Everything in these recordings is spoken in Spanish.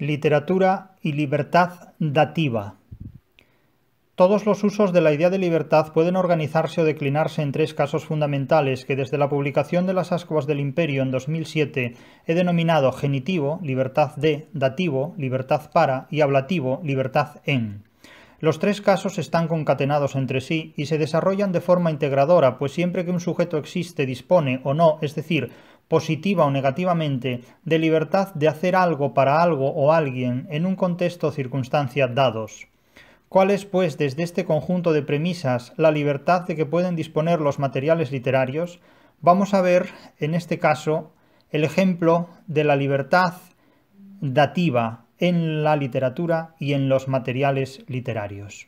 Literatura y libertad dativa. Todos los usos de la idea de libertad pueden organizarse o declinarse en tres casos fundamentales que desde la publicación de las Ascuas del Imperio en 2007 he denominado genitivo, libertad de, dativo, libertad para y ablativo, libertad en. Los tres casos están concatenados entre sí y se desarrollan de forma integradora, pues siempre que un sujeto existe, dispone o no, es decir, positiva o negativamente, de libertad de hacer algo para algo o alguien en un contexto o circunstancia dados. ¿Cuál es, pues, desde este conjunto de premisas, la libertad de que pueden disponer los materiales literarios? Vamos a ver, en este caso, el ejemplo de la libertad dativa en la literatura y en los materiales literarios.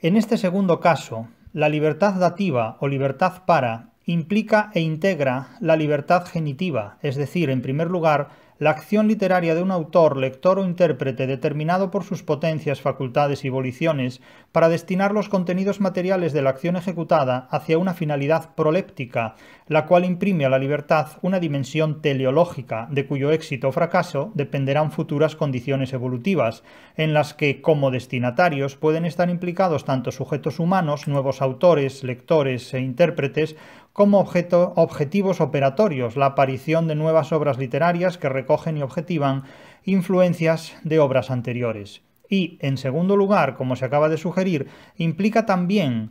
En este segundo caso, la libertad dativa o libertad para implica e integra la libertad genitiva, es decir, en primer lugar, la acción literaria de un autor, lector o intérprete determinado por sus potencias, facultades y voliciones para destinar los contenidos materiales de la acción ejecutada hacia una finalidad proléptica, la cual imprime a la libertad una dimensión teleológica, de cuyo éxito o fracaso dependerán futuras condiciones evolutivas, en las que, como destinatarios, pueden estar implicados tanto sujetos humanos, nuevos autores, lectores e intérpretes, como objetivos operatorios, la aparición de nuevas obras literarias que recogen y objetivan influencias de obras anteriores. Y, en segundo lugar, como se acaba de sugerir, implica también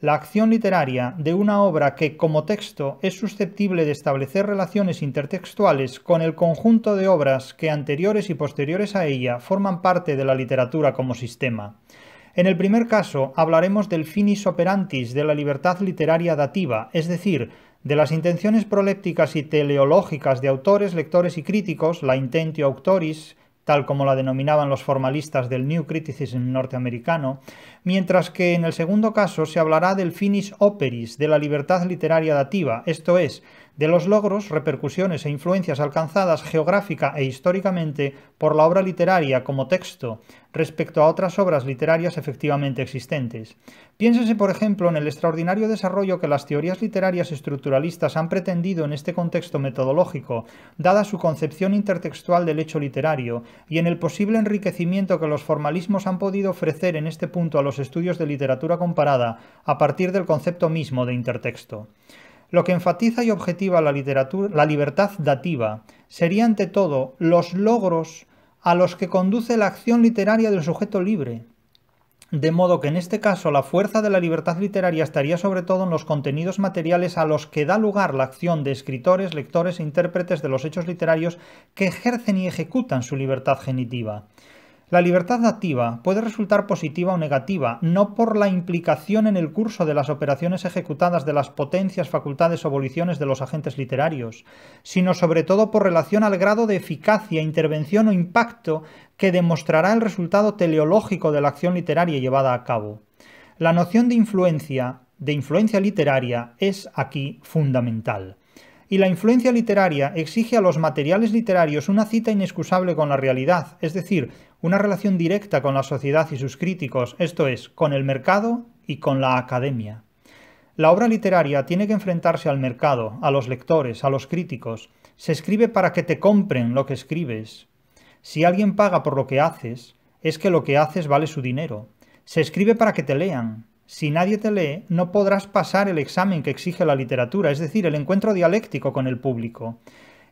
la acción literaria de una obra que, como texto, es susceptible de establecer relaciones intertextuales con el conjunto de obras que anteriores y posteriores a ella forman parte de la literatura como sistema. En el primer caso hablaremos del finis operantis de la libertad literaria dativa, es decir, de las intenciones prolépticas y teleológicas de autores, lectores y críticos, la intentio autoris, tal como la denominaban los formalistas del New Criticism norteamericano, mientras que en el segundo caso se hablará del finis operis, de la libertad literaria dativa, esto es, de los logros, repercusiones e influencias alcanzadas geográfica e históricamente por la obra literaria como texto respecto a otras obras literarias efectivamente existentes. Piénsese, por ejemplo, en el extraordinario desarrollo que las teorías literarias estructuralistas han pretendido en este contexto metodológico, dada su concepción intertextual del hecho literario, y en el posible enriquecimiento que los formalismos han podido ofrecer en este punto a los estudios de literatura comparada a partir del concepto mismo de intertexto. Lo que enfatiza y objetiva la literatura, la libertad dativa, sería ante todo los logros a los que conduce la acción literaria del sujeto libre. De modo que en este caso la fuerza de la libertad literaria estaría sobre todo en los contenidos materiales a los que da lugar la acción de escritores, lectores e intérpretes de los hechos literarios que ejercen y ejecutan su libertad genitiva. La libertad activa puede resultar positiva o negativa, no por la implicación en el curso de las operaciones ejecutadas de las potencias, facultades o voliciones de los agentes literarios, sino sobre todo por relación al grado de eficacia, intervención o impacto que demostrará el resultado teleológico de la acción literaria llevada a cabo. La noción de influencia, de influencia literaria, es aquí fundamental y la influencia literaria exige a los materiales literarios una cita inexcusable con la realidad, es decir, una relación directa con la sociedad y sus críticos, esto es, con el mercado y con la academia. La obra literaria tiene que enfrentarse al mercado, a los lectores, a los críticos. Se escribe para que te compren lo que escribes. Si alguien paga por lo que haces, es que lo que haces vale su dinero. Se escribe para que te lean. Si nadie te lee, no podrás pasar el examen que exige la literatura, es decir, el encuentro dialéctico con el público.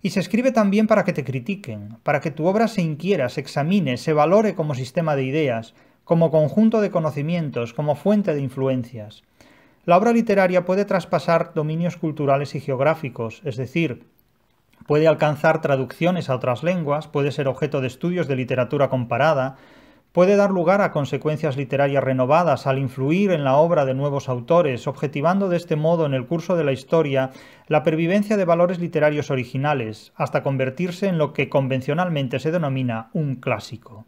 Y se escribe también para que te critiquen, para que tu obra se inquiera, se examine, se valore como sistema de ideas, como conjunto de conocimientos, como fuente de influencias. La obra literaria puede traspasar dominios culturales y geográficos, es decir, puede alcanzar traducciones a otras lenguas, puede ser objeto de estudios de literatura comparada, puede dar lugar a consecuencias literarias renovadas al influir en la obra de nuevos autores, objetivando de este modo en el curso de la historia la pervivencia de valores literarios originales, hasta convertirse en lo que convencionalmente se denomina un clásico.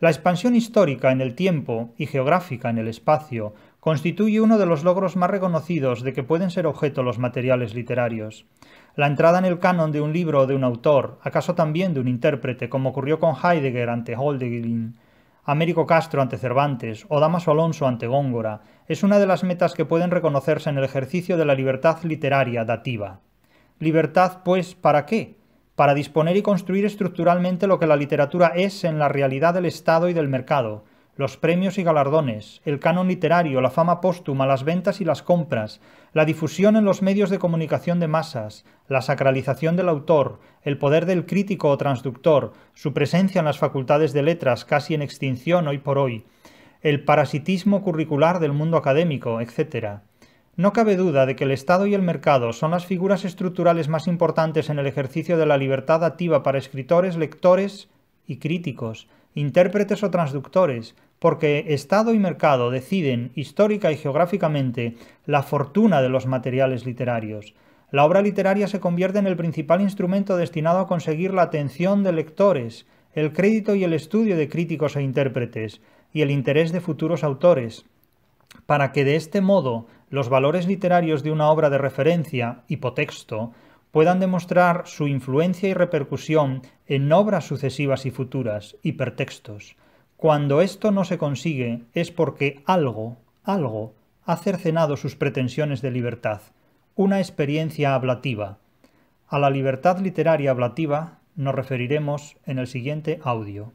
La expansión histórica en el tiempo y geográfica en el espacio constituye uno de los logros más reconocidos de que pueden ser objeto los materiales literarios. La entrada en el canon de un libro o de un autor, acaso también de un intérprete, como ocurrió con Heidegger ante Hölderlin, Américo Castro ante Cervantes o Damaso Alonso ante Góngora es una de las metas que pueden reconocerse en el ejercicio de la libertad literaria dativa. Libertad, pues, ¿para qué? Para disponer y construir estructuralmente lo que la literatura es en la realidad del Estado y del mercado, los premios y galardones, el canon literario, la fama póstuma, las ventas y las compras, la difusión en los medios de comunicación de masas, la sacralización del autor, el poder del crítico o transductor, su presencia en las facultades de letras casi en extinción hoy por hoy, el parasitismo curricular del mundo académico, etc. No cabe duda de que el Estado y el mercado son las figuras estructurales más importantes en el ejercicio de la libertad activa para escritores, lectores y críticos, intérpretes o transductores, porque Estado y mercado deciden histórica y geográficamente la fortuna de los materiales literarios. La obra literaria se convierte en el principal instrumento destinado a conseguir la atención de lectores, el crédito y el estudio de críticos e intérpretes, y el interés de futuros autores, para que de este modo los valores literarios de una obra de referencia, hipotexto, puedan demostrar su influencia y repercusión en obras sucesivas y futuras, hipertextos. Cuando esto no se consigue es porque algo, algo, ha cercenado sus pretensiones de libertad, una experiencia ablativa. A la libertad literaria ablativa nos referiremos en el siguiente audio.